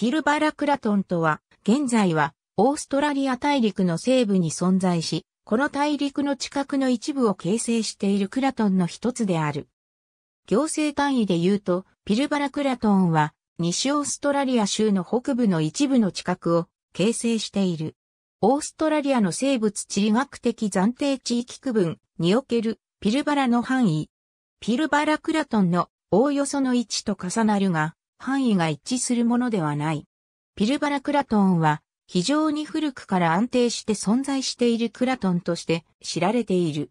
ピルバラクラトンとは、現在はオーストラリア大陸の西部に存在し、この大陸の近くの一部を形成しているクラトンの一つである。行政単位で言うと、ピルバラクラトンは、西オーストラリア州の北部の一部の近くを形成している。オーストラリアの生物地理学的暫定地域区分におけるピルバラの範囲。ピルバラクラトンのおおよその位置と重なるが、範囲が一致するものではない。ピルバラクラトンは非常に古くから安定して存在しているクラトンとして知られている。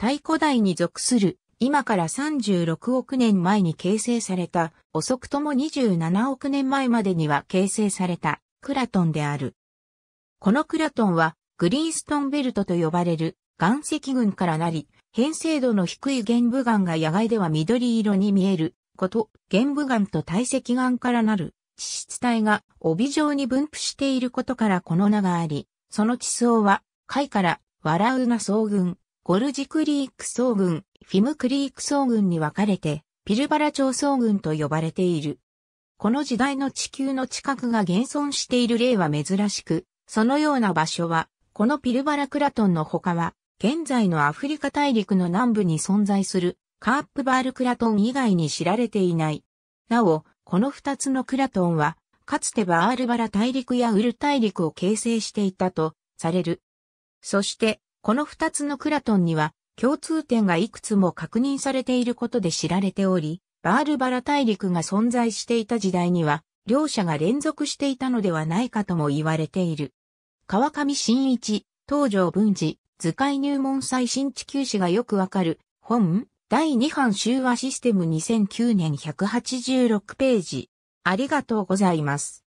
太古代に属する今から36億年前に形成された、遅くとも27億年前までには形成されたクラトンである。このクラトンはグリーンストンベルトと呼ばれる岩石群からなり、変成度の低い玄武岩が野外では緑色に見えること、玄武岩と堆積岩からなる地質帯が帯状に分布していることからこの名があり、その地層は、海からワラウナ総群、ゴルジクリーク総群、フィムクリーク総群に分かれて、ピルバラ町層群と呼ばれている。この時代の地球の地殻が現存している例は珍しく、そのような場所は、このピルバラクラトンの他は、現在のアフリカ大陸の南部に存在するカープバールクラトン以外に知られていない。なお、この二つのクラトンは、かつてバールバラ大陸やウル大陸を形成していたとされる。そして、この二つのクラトンには共通点がいくつも確認されていることで知られており、バールバラ大陸が存在していた時代には、両者が連続していたのではないかとも言われている。川上真一、東条文治、図解入門最新地球史がよくわかる、本第2版集和システム2009年186ページ。ありがとうございます。